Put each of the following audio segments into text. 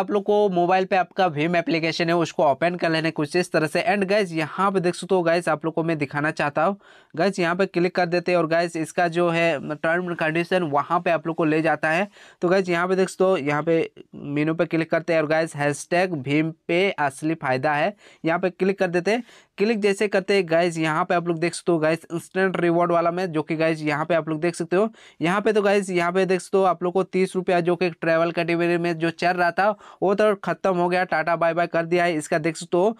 आप लोग को मोबाइल पे आपका भीम एप्लीकेशन है उसको ओपन कर लेने कुछ इस तरह से एंड गाइज यहाँ पे देख सकते हो गाइज आप लोग को मैं दिखाना चाहता हूँ गाइज यहाँ पे क्लिक कर देते हैं और गाइज इसका जो है टर्म एंड कंडीशन वहाँ पे आप लोग को ले जाता है तो गाइज यहाँ पे देख सकते हो यहाँ पे मीनू पे क्लिक करते हैं और गाइज हैशटैग भीम पे असली फ़ायदा है यहाँ पे क्लिक कर देते हैं क्लिक जैसे करते हैं गाइज यहाँ पे आप लोग देख सकते हो गाइज इंस्टेंट रिवॉर्ड वाला में जो कि गाइज यहाँ पे आप लोग देख सकते हो यहाँ पे तो गाइज यहाँ पे देख सकते हो आप लोग को तीस रुपया जो कि ट्रैवल कैटेगरी में जो चल रहा था वो तो खत्म हो गया टाटा बाय बाय कर दिया है इसका देख सकते हो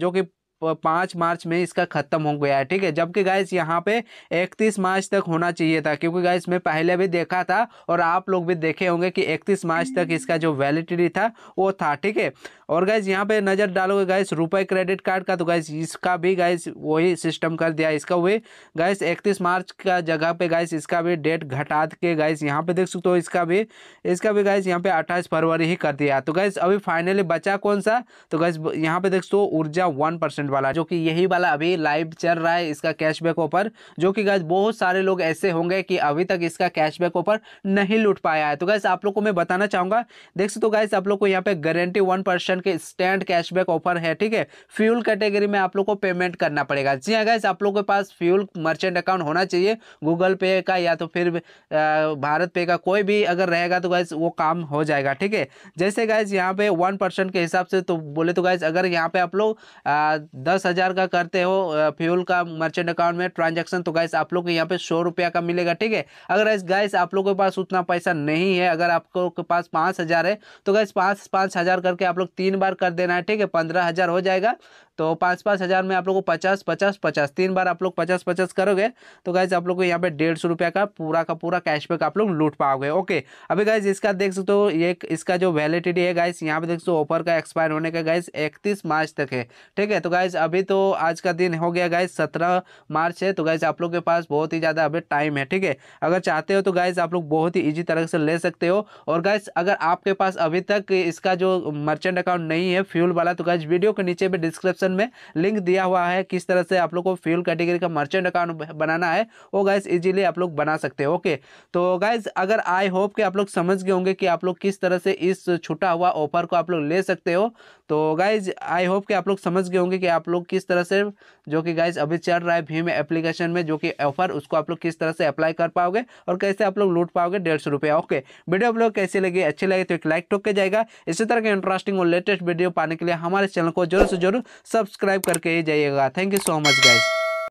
जो कि पाँच मार्च में इसका ख़त्म हो गया है ठीक है जबकि गाइस यहाँ पे इकतीस मार्च तक होना चाहिए था क्योंकि गाइस मैं पहले भी देखा था और आप लोग भी देखे होंगे कि इकतीस मार्च तक हम्म। इसका जो वैलिडिटी था वो था ठीक है और गाइस यहाँ पे नज़र डालोगे गाइस रुपए क्रेडिट कार्ड का तो गाइस इसका भी गाइस वही सिस्टम कर दिया इसका वही गाइस इकतीस मार्च का जगह पर गाइस इसका भी डेट घटा के गाइस यहाँ पे देख सकते हो इसका भी इसका भी गाइस यहाँ पे अट्ठाईस फरवरी ही कर दिया तो गाइस अभी फाइनली बचा कौन सा तो गाइस यहाँ पे देख सकते हो ऊर्जा वन परसेंट परसेंट वाला जो कि यही वाला अभी लाइव चल रहा है इसका कैशबैक ऑफर जो कि गैस बहुत सारे लोग ऐसे होंगे कि अभी तक इसका कैशबैक ऑफर नहीं लुट पाया है तो गैस आप लोग को मैं बताना चाहूंगा देख सकते गैस आप लोग को यहाँ पे गारंटी वन परसेंट के स्टैंड कैशबैक ऑफर है ठीक है फ्यूल कैटेगरी में आप लोग को पेमेंट करना पड़ेगा जी हाँ गैस आप लोग के पास फ्यूल मर्चेंट अकाउंट होना चाहिए गूगल पे का या तो फिर भारत पे का कोई भी अगर रहेगा तो गैस वो काम हो जाएगा ठीक है जैसे गैस यहाँ पे वन परसेंट के हिसाब से तो बोले तो गैस अगर यहाँ पे आप लोग दस हज़ार का करते हो फ्यूल का मर्चेंट अकाउंट में ट्रांजैक्शन तो गाइस आप लोग को यहाँ पे सौ रुपया का मिलेगा ठीक है अगर गाइस आप लोग के पास उतना पैसा नहीं है अगर आपको के पास पाँच हज़ार है तो गाइस पाँच पाँच हज़ार करके आप लोग तीन बार कर देना है ठीक है पंद्रह हज़ार हो जाएगा तो पाँच पाँच हज़ार में आप लोग को पचास पचास पचास तीन बार आप लोग पचास पचास करोगे तो गाइज आप लोग को यहाँ पे डेढ़ सौ रुपया का पूरा का पूरा कैशबैक आप लोग लूट पाओगे ओके अभी गाइज इसका देख सकते हो ये इसका जो वैलिडिटी है गाइज यहाँ पे देख सकते हो ऑफर का एक्सपायर होने का गाइज इकतीस मार्च तक है ठीक है तो गाइज अभी तो आज का दिन हो गया गाइज सत्रह मार्च है तो गाइज आप लोग के पास बहुत ही ज़्यादा अभी टाइम है ठीक है अगर चाहते हो तो गाइज आप लोग बहुत ही ईजी तरह से ले सकते हो और गाइज अगर आपके पास अभी तक इसका जो मर्चेंट अकाउंट नहीं है फ्यूल वाला तो गाइज वीडियो के नीचे भी डिस्क्रिप्शन डिस्क्रिप्शन में लिंक दिया हुआ है किस तरह से आप लोग को फ्यूल कैटेगरी का मर्चेंट अकाउंट बनाना है वो गाइज इजीली आप लोग बना सकते हैं ओके तो गाइज अगर आई होप कि आप लोग समझ गए होंगे कि आप लोग किस तरह से इस छुटा हुआ ऑफर को आप लोग ले सकते हो तो गाइज आई होप कि आप लोग समझ गए होंगे कि आप लोग किस तरह से जो कि गाइज अभी चल रहा है भीम एप्लीकेशन में जो कि ऑफर उसको आप लोग किस तरह से अप्लाई कर पाओगे और कैसे आप लोग लूट पाओगे डेढ़ सौ रुपया ओके वीडियो आप लोग कैसे लगे अच्छे लगे तो एक लाइक टोक के जाएगा इसी तरह के इंटरेस्टिंग और लेटेस्ट वीडियो पाने के लिए हमारे चैनल को जरूर से जरूर सब्सक्राइब करके जाइएगा thank you so much guys